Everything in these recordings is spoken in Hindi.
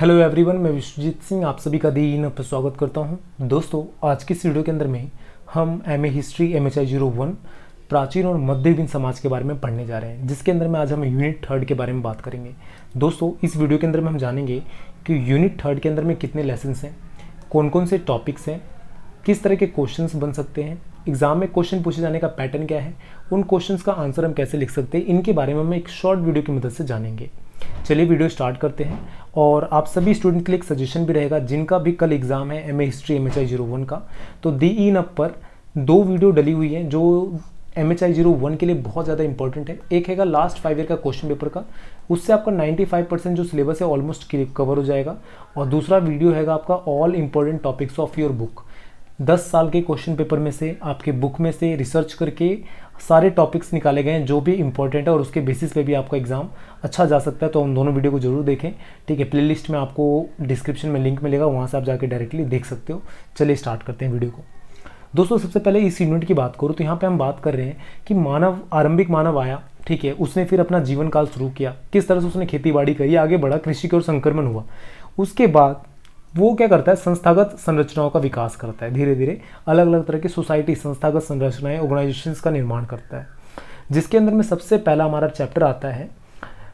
हेलो एवरीवन मैं विश्वजीत सिंह आप सभी का दिन पर स्वागत करता हूं दोस्तों आज की इस वीडियो के अंदर में हम M A history M H I zero one प्राचीन और मध्ययुगीन समाज के बारे में पढ़ने जा रहे हैं जिसके अंदर में आज हम यूनिट थर्ड के बारे में बात करेंगे दोस्तों इस वीडियो के अंदर में हम जानेंगे कि यूनिट थर्ड के अंदर में कितने लेसन्स हैं कौन कौन से टॉपिक्स हैं किस तरह के क्वेश्चन बन सकते हैं एग्जाम में क्वेश्चन पूछे जाने का पैटर्न क्या है उन क्वेश्चन का आंसर हम कैसे लिख सकते हैं इनके बारे में हम एक शॉर्ट वीडियो की मदद से जानेंगे चलिए वीडियो स्टार्ट करते हैं और आप सभी स्टूडेंट के लिए एक सजेशन भी रहेगा जिनका भी कल एग्ज़ाम है M A history M H I zero one का तो दी इन अप पर दो वीडियो डली हुई हैं जो M H I zero one के लिए बहुत ज़्यादा इंपॉर्टेंट है एक हैगा लास्ट फाइव ईयर का क्वेश्चन पेपर का उससे आपका 95 परसेंट जो सिलेबस है ऑलमोस्ट कवर हो जाएगा और दूसरा वीडियो हैगा आपका all important topics of your book दस साल के क्वेश्चन पेपर में से आपके बुक में से रिसर्च करके सारे टॉपिक्स निकाले गए हैं जो भी इंपॉर्टेंट है और उसके बेसिस पे भी आपका एग्जाम अच्छा जा सकता है तो हम दोनों वीडियो को जरूर देखें ठीक है प्लेलिस्ट में आपको डिस्क्रिप्शन में लिंक मिलेगा वहाँ से आप जाके डायरेक्टली देख सकते हो चलिए स्टार्ट करते हैं वीडियो को दोस्तों सबसे पहले इस यूनिट की बात करूँ तो यहाँ पर हम बात कर रहे हैं कि मानव आरंभिक मानव आया ठीक है उसने फिर अपना जीवन काल शुरू किया किस तरह से उसने खेती बाड़ी करी आगे बढ़ा कृषि की ओर संक्रमण हुआ उसके बाद वो क्या करता है संस्थागत संरचनाओं का विकास करता है धीरे धीरे अलग अलग तरह की सोसाइटी संस्थागत संरचनाएं ऑर्गेनाइजेशंस का निर्माण करता है जिसके अंदर में सबसे पहला हमारा चैप्टर आता है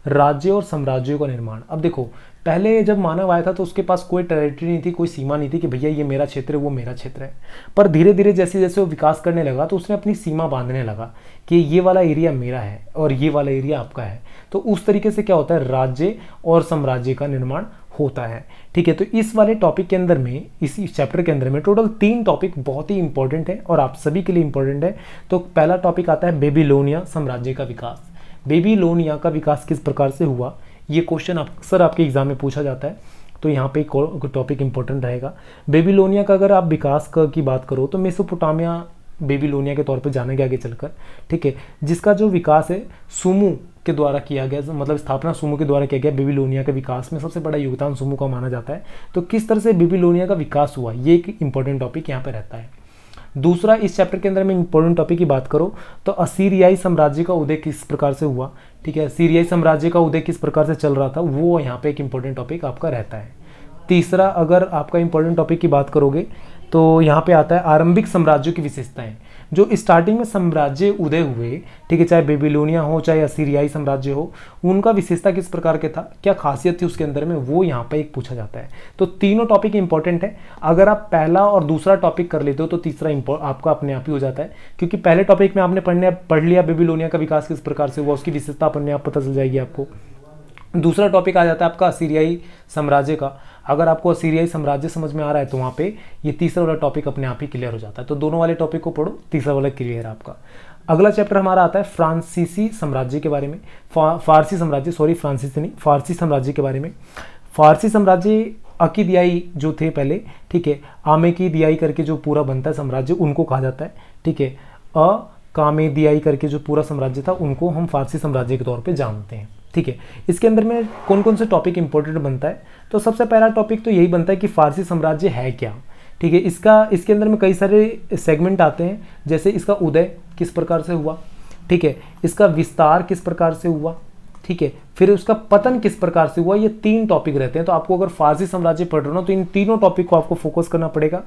राज्य और साम्राज्यों का निर्माण अब देखो पहले जब मानव आया था तो उसके पास कोई टेरिटरी नहीं थी कोई सीमा नहीं थी कि भैया ये मेरा क्षेत्र है वो मेरा क्षेत्र है पर धीरे धीरे जैसे जैसे वो विकास करने लगा तो उसने अपनी सीमा बांधने लगा कि ये वाला एरिया मेरा है और ये वाला एरिया आपका है तो उस तरीके से क्या होता है राज्य और साम्राज्य का निर्माण होता है ठीक है तो इस वाले टॉपिक के अंदर में इसी चैप्टर के अंदर में टोटल तीन टॉपिक बहुत ही इंपॉर्टेंट है और आप सभी के लिए इंपॉर्टेंट है तो पहला टॉपिक आता है बेबीलोनिया साम्राज्य का विकास बेबीलोनिया का विकास किस प्रकार से हुआ ये क्वेश्चन अक्सर आपके एग्जाम में पूछा जाता है तो यहाँ पे टॉपिक इंपॉर्टेंट रहेगा बेबीलोनिया का अगर आप विकास की बात करो तो मेसोपोटामिया बेबीलोनिया के तौर पर जाने गया आगे चलकर ठीक है जिसका जो विकास है सुमू के द्वारा किया गया मतलब स्थापना सुमू के द्वारा किया गया बेबीलोनिया के विकास में सबसे बड़ा योगदान सुमू का माना जाता है तो किस तरह से बेबीलोनिया का विकास हुआ ये एक इंपॉर्टेंट टॉपिक यहाँ पर रहता है दूसरा इस चैप्टर के अंदर में इंपॉर्टेंट टॉपिक की बात करो तो असीरियाई साम्राज्य का उदय किस प्रकार से हुआ ठीक है सीरियाई साम्राज्य का उदय किस प्रकार से चल रहा था वो यहाँ पे एक इंपॉर्टेंट टॉपिक आपका रहता है तीसरा अगर आपका इंपॉर्टेंट टॉपिक की बात करोगे तो यहाँ पे आता है आरंभिक साम्राज्यों की विशेषताएं जो स्टार्टिंग में साम्राज्य उदय हुए ठीक है चाहे बेबीलोनिया हो चाहे असीरियाई साम्राज्य हो उनका विशेषता किस प्रकार के था क्या खासियत थी उसके अंदर में वो यहाँ पर एक पूछा जाता है तो तीनों टॉपिक इंपॉर्टेंट है अगर आप पहला और दूसरा टॉपिक कर लेते हो तो तीसरा आपका अपने आप ही हो जाता है क्योंकि पहले टॉपिक में आपने पढ़ने पढ़ लिया बेबीलोनिया का विकास किस प्रकार से हुआ उसकी विशेषता अपने आप पता चल जाएगी आपको दूसरा टॉपिक आ जाता है आपका असीरियाई साम्राज्य का अगर आपको असीरियाई साम्राज्य समझ में आ रहा है तो वहाँ पे ये तीसरा वाला टॉपिक अपने आप ही क्लियर हो जाता है तो दोनों वाले टॉपिक को पढ़ो तीसरा वाला क्लियर है आपका अगला चैप्टर हमारा आता है फ्रांसीसी साम्राज्य के बारे में फा, फारसी साम्राज्य सॉरी फ्रांसीसी नहीं फारसी साम्राज्य के बारे में फारसी साम्राज्य अकीदियाई जो थे पहले ठीक है आमे की दियाई करके जो पूरा बनता है साम्राज्य उनको कहा जाता है ठीक है अ कामे दियाई करके जो पूरा साम्राज्य था उनको हम फारसी साम्राज्य के तौर पर जानते हैं ठीक है इसके अंदर में कौन कौन से टॉपिक इंपॉर्टेंट बनता है तो सबसे पहला टॉपिक तो यही बनता है कि फारसी साम्राज्य है क्या ठीक है इसका इसके अंदर में कई सारे सेगमेंट आते हैं जैसे इसका उदय किस प्रकार से हुआ ठीक है इसका विस्तार किस प्रकार से हुआ ठीक है फिर उसका पतन किस प्रकार से हुआ ये तीन टॉपिक रहते हैं तो आपको अगर फारसी साम्राज्य पढ़ रहे हो तो इन तीनों टॉपिक को आपको फोकस करना पड़ेगा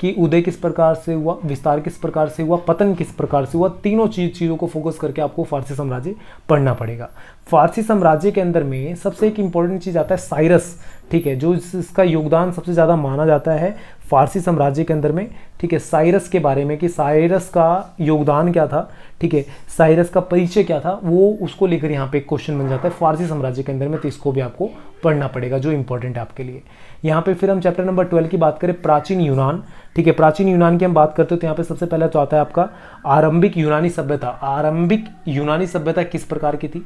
कि उदय किस प्रकार से हुआ विस्तार किस प्रकार से हुआ पतन किस प्रकार से हुआ तीनों चीज चीज़ों को फोकस करके आपको फारसी साम्राज्य पढ़ना पड़ेगा फारसी साम्राज्य के अंदर में सबसे एक इंपॉर्टेंट चीज़ आता है साइरस ठीक है जो इसका योगदान सबसे ज़्यादा माना जाता है फारसी साम्राज्य के अंदर में ठीक है साइरस के बारे में कि साइरस का योगदान क्या था ठीक है साइरस का परिचय क्या था वो उसको लेकर यहाँ पे क्वेश्चन बन जाता है फारसी साम्राज्य के अंदर में तो इसको भी आपको पढ़ना पड़ेगा जो इंपॉर्टेंट है आपके लिए यहाँ पे फिर हम चैप्टर नंबर ट्वेल्व की बात करें प्राचीन यूनान ठीक है प्राचीन यूनान की हम बात करते हो तो यहाँ पे सबसे पहले तो आता है आपका आरंभिक यूनानी सभ्यता आरंभिक यूनानी सभ्यता किस प्रकार की थी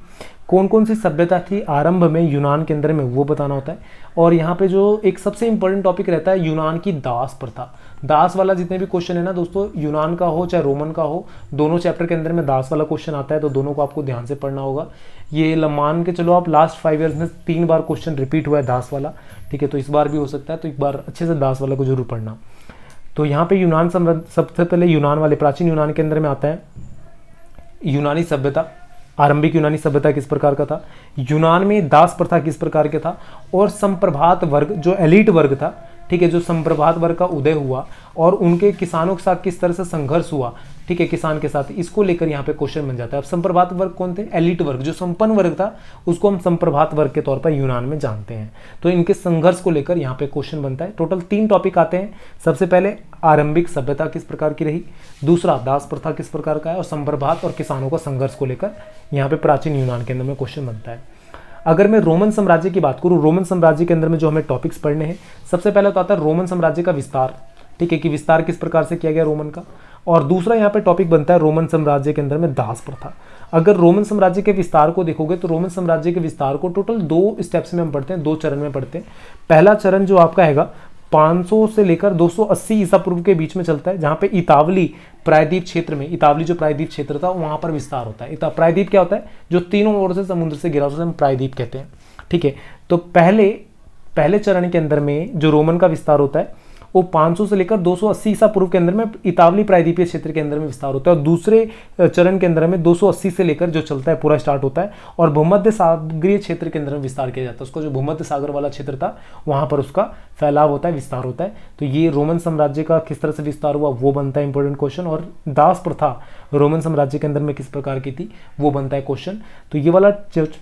कौन कौन सी सभ्यता थी आरंभ में यूनान के अंदर में वो बताना होता है और यहाँ पे जो एक सबसे इंपॉर्टेंट टॉपिक रहता है यूनान की दास प्रथा दास वाला जितने भी क्वेश्चन है ना दोस्तों यूनान का हो चाहे रोमन का हो दोनों चैप्टर के अंदर में दास वाला क्वेश्चन आता है तो दोनों को आपको ध्यान से पढ़ना होगा ये मान के चलो आप लास्ट फाइव ईयर्स में तीन बार क्वेश्चन क्वेश्चन रिपीट हुआ है दास वाला ठीक है तो इस बार भी हो सकता है तो एक बार अच्छे से दास वाला को जरूर पढ़ना तो यहाँ पे यूनान सबसे पहले यूनान वाले प्राचीन यूनान के अंदर में आता है यूनानी सभ्यता आरंभिक यूनानी सभ्यता किस प्रकार का था यूनान में दास प्रथा किस प्रकार के था और संप्रभात वर्ग जो एलिट वर्ग था ठीक है जो संप्रभात वर्ग का उदय हुआ और उनके किसानों के साथ किस तरह से संघर्ष हुआ ठीक है किसान के साथ इसको लेकर यहाँ पे क्वेश्चन बन जाता है अब संप्रभात वर्ग कौन थे एलिट वर्ग जो संपन्न वर्ग था उसको हम संप्रभात वर्ग के तौर पर यूनान में जानते हैं तो इनके संघर्ष को लेकर यहाँ पे क्वेश्चन बनता है टोटल तीन टॉपिक आते हैं सबसे पहले आरंभिक सभ्यता किस प्रकार की रही दूसरा दास प्रथा किस प्रकार का है और संप्रभात और किसानों का संघर्ष को लेकर यहाँ पे प्राचीन यूनान के अंदर में क्वेश्चन बनता है अगर मैं रोमन साम्राज्य की बात करूँ रोमन साम्राज्य के अंदर में जो हमें टॉपिक्स पढ़ने हैं सबसे पहले तो आता है रोमन साम्राज्य का विस्तार ठीक है कि विस्तार किस प्रकार से किया गया रोमन का और दूसरा यहाँ पे टॉपिक बनता है रोमन साम्राज्य के अंदर में दास प्रथा अगर रोमन साम्राज्य के विस्तार को देखोगे तो रोमन साम्राज्य के विस्तार को टोटल दो स्टेप्स में हम पढ़ते हैं दो चरण में पढ़ते हैं पहला चरण जो आपका हैगा 500 से लेकर 280 ईसा पूर्व के बीच में चलता है जहाँ पे इतावली प्रायद्वीप क्षेत्र में इतावली जो प्रायद्वीप क्षेत्र था वहाँ पर विस्तार होता है प्रायद्वीप क्या होता है जो तीनों ओर से समुद्र से गिरा होता है हम प्रायद्वीप कहते हैं ठीक है तो पहले पहले चरण के अंदर में जो रोमन का विस्तार होता है वो 500 से लेकर 280 ईसा पूर्व के अंदर में इतावली प्रायद्वीपीय क्षेत्र के अंदर में विस्तार होता है और दूसरे चरण के अंदर में 280 से लेकर जो चलता है पूरा स्टार्ट होता है और भूमध्य सागरीय क्षेत्र के अंदर में विस्तार किया जाता है उसका जो भूमध्य सागर वाला क्षेत्र था वहाँ पर उसका फैलाव होता है विस्तार होता है तो ये रोमन साम्राज्य का किस तरह से विस्तार हुआ वो बनता है इंपॉर्टेंट क्वेश्चन और दास प्रथा रोमन साम्राज्य के अंदर में किस प्रकार की थी वो बनता है क्वेश्चन तो ये वाला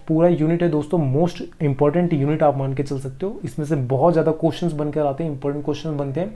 पूरा यूनिट है दोस्तों मोस्ट इंपॉर्टेंट यूनिट आप मान के चल सकते हो इसमें से बहुत ज़्यादा क्वेश्चन बनकर आते हैं इंपॉर्टेंट क्वेश्चन बनते हैं थे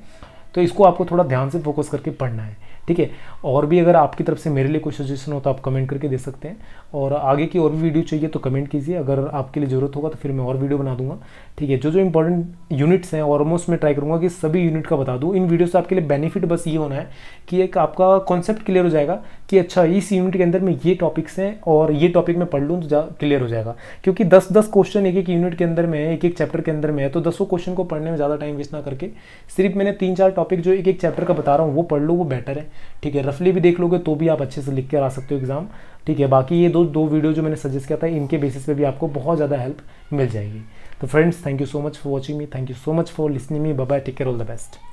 तो इसको आपको थोड़ा ध्यान से फोकस करके पढ़ना है ठीक है और भी अगर आपकी तरफ से मेरे लिए कोई सजेशन हो तो आप कमेंट करके दे सकते हैं और आगे की और भी वीडियो चाहिए तो कमेंट कीजिए अगर आपके लिए ज़रूरत होगा तो फिर मैं और वीडियो बना दूंगा ठीक है जो जो इंपॉर्टेंट यूनिट्स हैं ऑलमोस्ट मैं ट्राई करूंगा कि सभी यूनिट का बता दूँ इन वीडियो से आपके लिए बेनिफिट बस ये होना है कि एक आपका कॉन्सेप्ट क्लियर हो जाएगा कि अच्छा इस यूनिट तो के अंदर में ये टॉपिक्स हैं और ये टॉपिक मैं पढ़ लूँ तो क्लियर हो जाएगा क्योंकि दस दस क्वेश्चन एक एक यूनिट के अंदर में है एक एक चैप्टर के अंदर में है तो दसों क्वेश्चन को पढ़ने में ज़्यादा टाइम वेस्ट ना करके सिर्फ मैंने तीन चार टॉपिक जो एक एक चैप्टर का बता रहा हूँ वो पढ़ लो वो बेटर है ठीक है रफली भी देख लोगे तो भी आप अच्छे से लिख कर आ सकते हो एग्ज़ाम ठीक है बाकी ये दो दो वीडियो जो मैंने सजेस्ट किया था इनके बेसिस पे भी आपको बहुत ज़्यादा हेल्प मिल जाएगी तो friends thank you so much for watching me thank you so much for listening me bye take care all the best